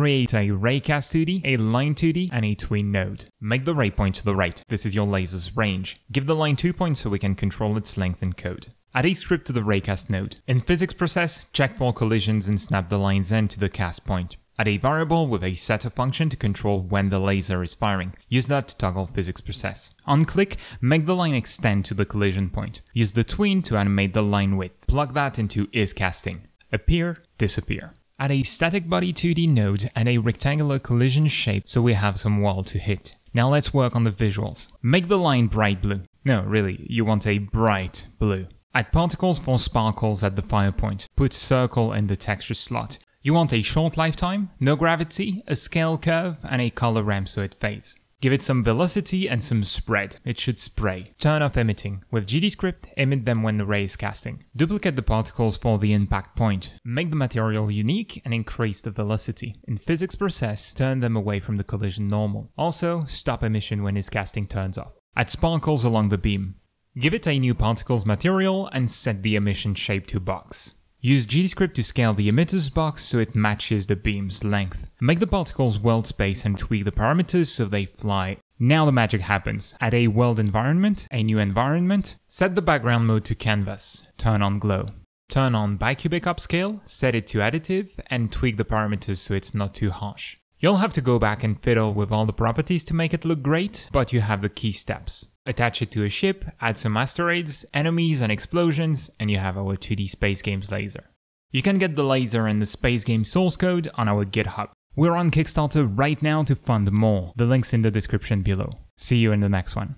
Create a raycast 2D, a line 2D, and a tween node. Make the ray point to the right. This is your laser's range. Give the line 2 points so we can control its length and code. Add a script to the raycast node. In physics process, check for collisions and snap the line's end to the cast point. Add a variable with a setter function to control when the laser is firing. Use that to toggle physics process. On click, make the line extend to the collision point. Use the tween to animate the line width. Plug that into is casting. Appear, disappear. Add a static body 2D node and a rectangular collision shape so we have some wall to hit. Now let's work on the visuals. Make the line bright blue. No, really, you want a bright blue. Add particles for sparkles at the fire point. Put circle in the texture slot. You want a short lifetime, no gravity, a scale curve, and a color ramp so it fades. Give it some velocity and some spread. It should spray. Turn off emitting. With GDScript, emit them when the ray is casting. Duplicate the particles for the impact point. Make the material unique and increase the velocity. In physics process, turn them away from the collision normal. Also, stop emission when his casting turns off. Add sparkles along the beam. Give it a new particles material and set the emission shape to box. Use GDScript to scale the emitter's box so it matches the beam's length. Make the particles weld space and tweak the parameters so they fly now the magic happens. Add a weld environment, a new environment, set the background mode to canvas, turn on glow. Turn on bicubic upscale, set it to additive, and tweak the parameters so it's not too harsh. You'll have to go back and fiddle with all the properties to make it look great, but you have the key steps. Attach it to a ship, add some asteroids, enemies and explosions, and you have our 2D Space Games laser. You can get the laser and the Space Game source code on our GitHub. We're on Kickstarter right now to fund more. The link's in the description below. See you in the next one.